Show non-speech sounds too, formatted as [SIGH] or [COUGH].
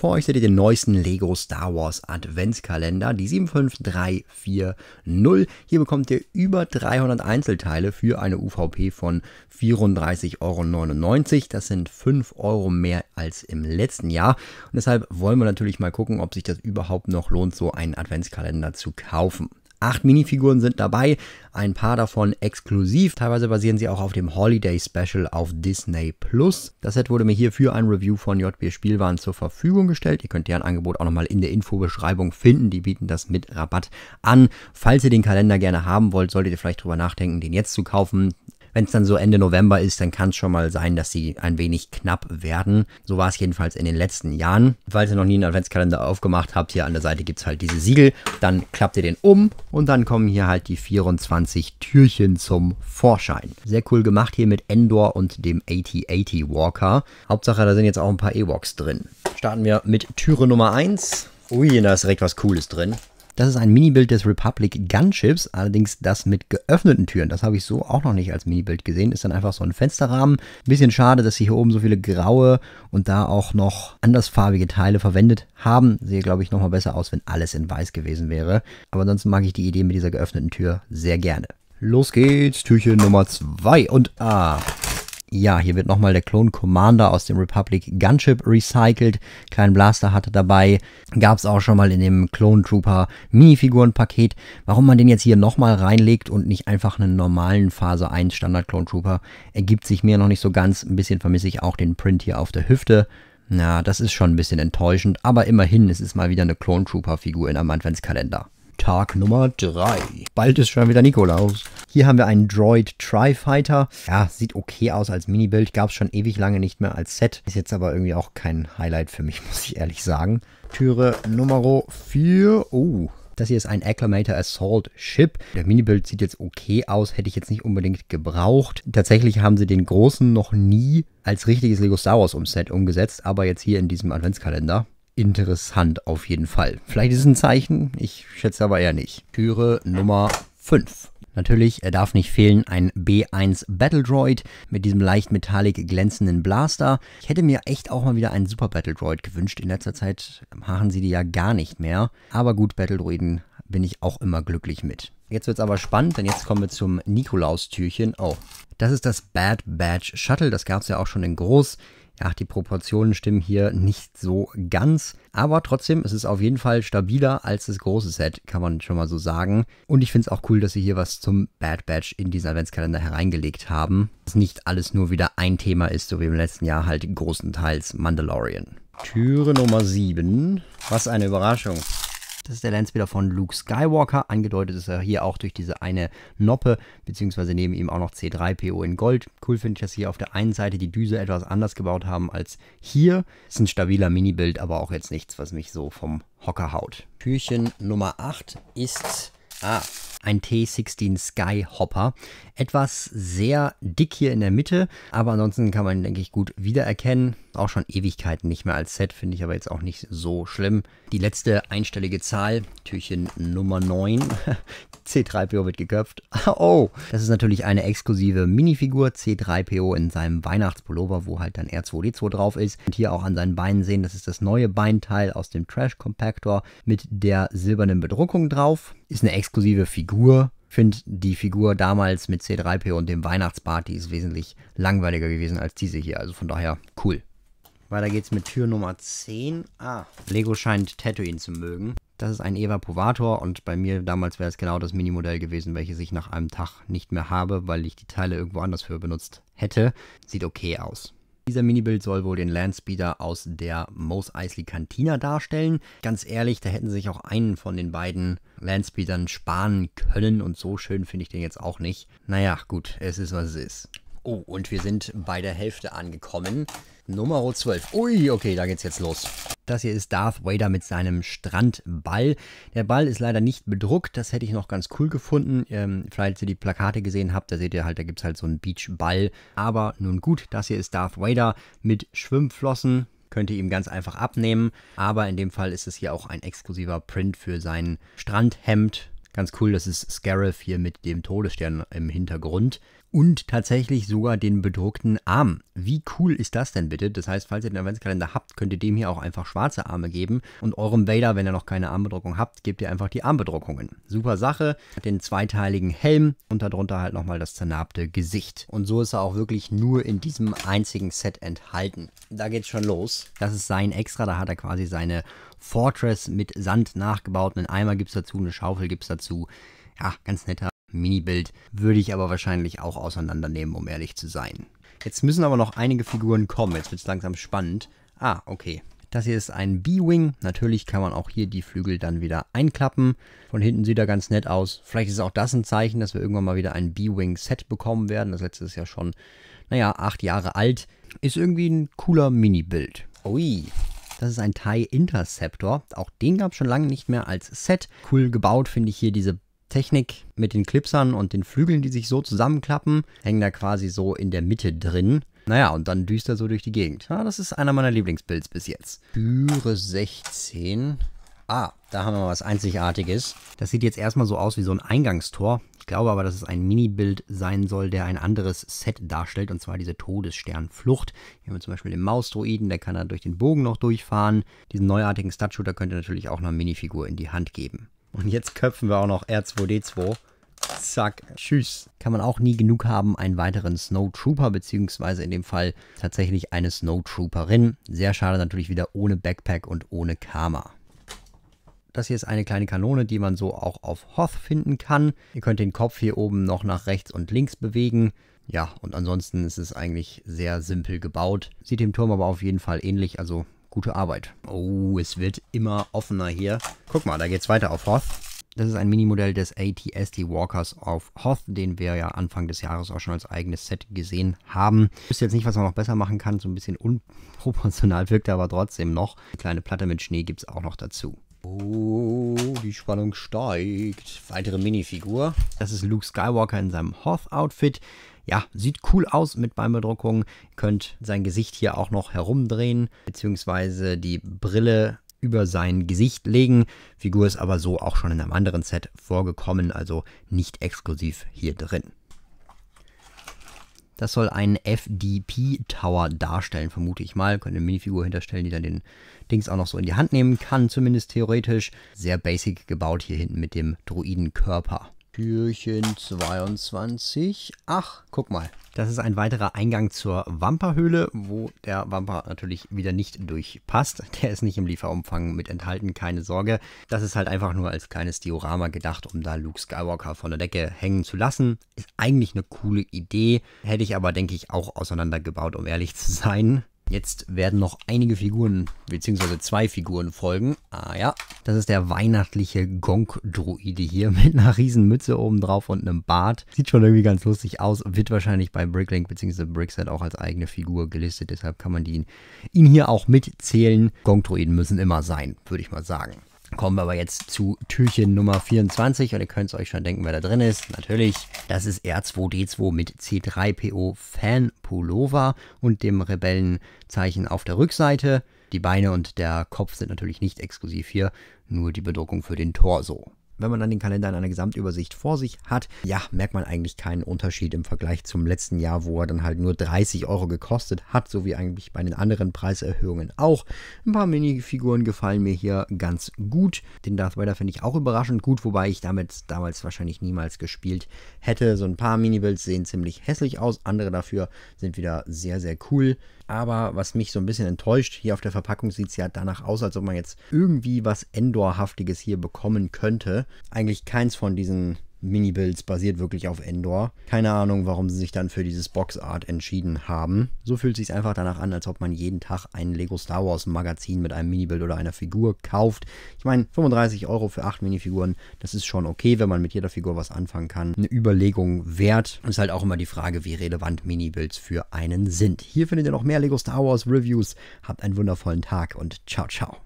Vor euch seht ihr den neuesten Lego Star Wars Adventskalender, die 75340. Hier bekommt ihr über 300 Einzelteile für eine UVP von 34,99 Euro. Das sind 5 Euro mehr als im letzten Jahr. Und deshalb wollen wir natürlich mal gucken, ob sich das überhaupt noch lohnt, so einen Adventskalender zu kaufen. Acht Minifiguren sind dabei, ein paar davon exklusiv. Teilweise basieren sie auch auf dem Holiday Special auf Disney Plus. Das Set wurde mir hier für ein Review von JB Spielwaren zur Verfügung gestellt. Ihr könnt deren Angebot auch nochmal in der Infobeschreibung finden. Die bieten das mit Rabatt an. Falls ihr den Kalender gerne haben wollt, solltet ihr vielleicht drüber nachdenken, den jetzt zu kaufen. Wenn es dann so Ende November ist, dann kann es schon mal sein, dass sie ein wenig knapp werden. So war es jedenfalls in den letzten Jahren. Falls ihr noch nie einen Adventskalender aufgemacht habt, hier an der Seite gibt es halt diese Siegel. Dann klappt ihr den um und dann kommen hier halt die 24 Türchen zum Vorschein. Sehr cool gemacht hier mit Endor und dem 8080 Walker. Hauptsache, da sind jetzt auch ein paar Ewoks drin. Starten wir mit Türe Nummer 1. Ui, da ist direkt was Cooles drin. Das ist ein Minibild des Republic Gunships, allerdings das mit geöffneten Türen. Das habe ich so auch noch nicht als Minibild gesehen. Ist dann einfach so ein Fensterrahmen. bisschen schade, dass sie hier oben so viele graue und da auch noch andersfarbige Teile verwendet haben. Sehe, glaube ich, nochmal besser aus, wenn alles in weiß gewesen wäre. Aber ansonsten mag ich die Idee mit dieser geöffneten Tür sehr gerne. Los geht's, Türchen Nummer 2 und ah, ja, hier wird nochmal der Clone Commander aus dem Republic Gunship recycelt. Kleinen Blaster hatte dabei. Gab es auch schon mal in dem Clone Trooper Minifigurenpaket. Warum man den jetzt hier nochmal reinlegt und nicht einfach einen normalen Phase 1 Standard Clone Trooper, ergibt sich mir noch nicht so ganz. Ein bisschen vermisse ich auch den Print hier auf der Hüfte. Na, das ist schon ein bisschen enttäuschend, aber immerhin, es ist mal wieder eine Clone Trooper Figur in einem Adventskalender. Tag Nummer 3. Bald ist schon wieder Nikolaus. Hier haben wir einen Droid Tri-Fighter. Ja, sieht okay aus als Minibild. Gab es schon ewig lange nicht mehr als Set. Ist jetzt aber irgendwie auch kein Highlight für mich, [LAUGHS] muss ich ehrlich sagen. Türe Nummer 4. Oh, das hier ist ein Acclimator Assault Ship. Der Minibild sieht jetzt okay aus, hätte ich jetzt nicht unbedingt gebraucht. Tatsächlich haben sie den großen noch nie als richtiges Lego Star Wars Umset umgesetzt, aber jetzt hier in diesem Adventskalender interessant auf jeden Fall. Vielleicht ist es ein Zeichen, ich schätze aber eher nicht. Türe Nummer 5. Natürlich darf nicht fehlen ein B1 Battle Droid mit diesem leicht metallig glänzenden Blaster. Ich hätte mir echt auch mal wieder einen Super Battle Droid gewünscht. In letzter Zeit machen sie die ja gar nicht mehr. Aber gut, Battle Droiden bin ich auch immer glücklich mit. Jetzt wird es aber spannend, denn jetzt kommen wir zum Nikolaustürchen. Oh, das ist das Bad Badge Shuttle. Das gab es ja auch schon in groß. Ja, die Proportionen stimmen hier nicht so ganz, aber trotzdem es ist auf jeden Fall stabiler als das große Set, kann man schon mal so sagen. Und ich finde es auch cool, dass sie hier was zum Bad Batch in diesen Adventskalender hereingelegt haben. Dass nicht alles nur wieder ein Thema ist, so wie im letzten Jahr halt großenteils Mandalorian. Türe Nummer 7. Was eine Überraschung. Das ist der Landspeeder von Luke Skywalker. Angedeutet ist er hier auch durch diese eine Noppe, beziehungsweise neben ihm auch noch C3PO in Gold. Cool finde ich, dass sie auf der einen Seite die Düse etwas anders gebaut haben als hier. Ist ein stabiler Minibild, aber auch jetzt nichts, was mich so vom Hocker haut. Türchen Nummer 8 ist. Ah, ein T16 Skyhopper. Etwas sehr dick hier in der Mitte, aber ansonsten kann man, ihn, denke ich, gut wiedererkennen. Auch schon Ewigkeiten nicht mehr als Set, finde ich aber jetzt auch nicht so schlimm. Die letzte einstellige Zahl, Türchen Nummer 9, [LAUGHS] C3PO wird geköpft. [LAUGHS] Oh, das ist natürlich eine exklusive Minifigur, C3PO in seinem Weihnachtspullover, wo halt dann R2D2 drauf ist. Und hier auch an seinen Beinen sehen, das ist das neue Beinteil aus dem Trash Compactor mit der silbernen Bedruckung drauf. Ist eine exklusive Figur Figur. Ich finde die Figur damals mit c 3 p und dem Weihnachtsparty ist wesentlich langweiliger gewesen als diese hier. Also von daher cool. Weiter geht's mit Tür Nummer 10. Ah, Lego scheint Tatooine zu mögen. Das ist ein Evaporator und bei mir damals wäre es genau das Minimodell gewesen, welches ich nach einem Tag nicht mehr habe, weil ich die Teile irgendwo anders für benutzt hätte. Sieht okay aus. Dieser Minibuild soll wohl den Landspeeder aus der Mos Eisley Cantina darstellen. Ganz ehrlich, da hätten sie sich auch einen von den beiden Landspeedern sparen können und so schön finde ich den jetzt auch nicht. Naja, gut, es ist was es ist. Oh, und wir sind bei der Hälfte angekommen. Nummer 12. Ui, okay, da geht's jetzt los. Das hier ist Darth Vader mit seinem Strandball. Der Ball ist leider nicht bedruckt, das hätte ich noch ganz cool gefunden. Ähm, vielleicht, als ihr die Plakate gesehen habt, da seht ihr halt, da gibt's halt so einen Beachball. Aber nun gut, das hier ist Darth Vader mit Schwimmflossen. Könnt ihr ihm ganz einfach abnehmen. Aber in dem Fall ist es hier auch ein exklusiver Print für sein Strandhemd. Ganz cool, das ist Scarif hier mit dem Todesstern im Hintergrund und tatsächlich sogar den bedruckten Arm. Wie cool ist das denn bitte? Das heißt, falls ihr den Adventskalender habt, könnt ihr dem hier auch einfach schwarze Arme geben und eurem Vader, wenn ihr noch keine Armbedruckung habt, gebt ihr einfach die Armbedruckungen. Super Sache. hat Den zweiteiligen Helm und darunter halt nochmal das zernarbte Gesicht. Und so ist er auch wirklich nur in diesem einzigen Set enthalten. Da geht's schon los. Das ist sein Extra, da hat er quasi seine Fortress mit Sand nachgebaut. Einen Eimer gibt's dazu, eine Schaufel gibt's dazu. Ja, ganz netter Minibild würde ich aber wahrscheinlich auch auseinandernehmen, um ehrlich zu sein. Jetzt müssen aber noch einige Figuren kommen. Jetzt wird es langsam spannend. Ah, okay. Das hier ist ein B-Wing. Natürlich kann man auch hier die Flügel dann wieder einklappen. Von hinten sieht er ganz nett aus. Vielleicht ist auch das ein Zeichen, dass wir irgendwann mal wieder ein B-Wing-Set bekommen werden. Das letzte ist ja schon, naja, acht Jahre alt. Ist irgendwie ein cooler Mini-Bild. Ui, das ist ein TIE Interceptor. Auch den gab es schon lange nicht mehr als Set. Cool gebaut finde ich hier diese Technik mit den Clipsern und den Flügeln, die sich so zusammenklappen, hängen da quasi so in der Mitte drin. Naja, und dann düst er so durch die Gegend. Ja, das ist einer meiner Lieblingsbilds bis jetzt. Türe 16. Ah, da haben wir was Einzigartiges. Das sieht jetzt erstmal so aus wie so ein Eingangstor. Ich glaube aber, dass es ein Mini-Bild sein soll, der ein anderes Set darstellt, und zwar diese Todessternflucht. Hier haben wir zum Beispiel den Mausdroiden, der kann dann durch den Bogen noch durchfahren. Diesen neuartigen Stadtshooter könnt ihr natürlich auch noch eine Minifigur in die Hand geben. Und jetzt köpfen wir auch noch R2D2. Zack, tschüss. Kann man auch nie genug haben, einen weiteren Snowtrooper, beziehungsweise in dem Fall tatsächlich eine Snowtrooperin. Sehr schade natürlich wieder ohne Backpack und ohne Karma. Das hier ist eine kleine Kanone, die man so auch auf Hoth finden kann. Ihr könnt den Kopf hier oben noch nach rechts und links bewegen. Ja, und ansonsten ist es eigentlich sehr simpel gebaut. Sieht dem Turm aber auf jeden Fall ähnlich, also Gute Arbeit. Oh, es wird immer offener hier. Guck mal, da geht's weiter auf Hoth. Das ist ein Minimodell des ATSD Walkers auf Hoth, den wir ja Anfang des Jahres auch schon als eigenes Set gesehen haben. Ich wüsste jetzt nicht, was man noch besser machen kann. So ein bisschen unproportional wirkt er aber trotzdem noch. Eine kleine Platte mit Schnee gibt es auch noch dazu. Oh, die Spannung steigt. Weitere Minifigur. Das ist Luke Skywalker in seinem Hoth-Outfit ja, sieht cool aus mit Beinbedruckung. Ihr könnt sein Gesicht hier auch noch herumdrehen, beziehungsweise die Brille über sein Gesicht legen. Figur ist aber so auch schon in einem anderen Set vorgekommen, also nicht exklusiv hier drin. Das soll einen FDP-Tower darstellen, vermute ich mal. Könnte eine Minifigur hinterstellen, die dann den Dings auch noch so in die Hand nehmen kann, zumindest theoretisch. Sehr basic gebaut hier hinten mit dem Druidenkörper. Türchen 22. Ach, guck mal. Das ist ein weiterer Eingang zur Wamperhöhle, wo der Wamper natürlich wieder nicht durchpasst. Der ist nicht im Lieferumfang mit enthalten, keine Sorge. Das ist halt einfach nur als kleines Diorama gedacht, um da Luke Skywalker von der Decke hängen zu lassen. Ist eigentlich eine coole Idee, hätte ich aber, denke ich, auch auseinandergebaut, um ehrlich zu sein. Jetzt werden noch einige Figuren, beziehungsweise zwei Figuren folgen. Ah ja, das ist der weihnachtliche Gonk-Druide hier [LAUGHS] mit einer riesen Mütze oben drauf und einem Bart. Sieht schon irgendwie ganz lustig aus, wird wahrscheinlich bei Bricklink bzw. Brickset auch als eigene Figur gelistet. Deshalb kann man die, ihn hier auch mitzählen. Gonk-Druiden müssen immer sein, würde ich mal sagen. Kommen wir aber jetzt zu Türchen Nummer 24 und ihr könnt es euch schon denken, wer da drin ist. Natürlich, das ist R2D2 mit C3PO Fan Pullover und dem Rebellenzeichen auf der Rückseite. Die Beine und der Kopf sind natürlich nicht exklusiv hier, nur die Bedruckung für den Torso. Wenn man dann den Kalender in einer Gesamtübersicht vor sich hat, ja, merkt man eigentlich keinen Unterschied im Vergleich zum letzten Jahr, wo er dann halt nur 30 Euro gekostet hat, so wie eigentlich bei den anderen Preiserhöhungen auch. Ein paar Minifiguren gefallen mir hier ganz gut. Den Darth Vader finde ich auch überraschend gut, wobei ich damit damals wahrscheinlich niemals gespielt hätte. So ein paar Minibuilds sehen ziemlich hässlich aus, andere dafür sind wieder sehr, sehr cool. Aber was mich so ein bisschen enttäuscht, hier auf der Verpackung sieht es ja danach aus, als ob man jetzt irgendwie was Endor-haftiges hier bekommen könnte. Eigentlich keins von diesen Mini-Builds basiert wirklich auf Endor. Keine Ahnung, warum sie sich dann für dieses Boxart entschieden haben. So fühlt es sich einfach danach an, als ob man jeden Tag ein Lego Star Wars Magazin mit einem Mini-Build oder einer Figur kauft. Ich meine, 35 Euro für 8 Minifiguren, das ist schon okay, wenn man mit jeder Figur was anfangen kann. Eine Überlegung wert. Ist halt auch immer die Frage, wie relevant Mini-Builds für einen sind. Hier findet ihr noch mehr Lego Star Wars Reviews. Habt einen wundervollen Tag und ciao, ciao.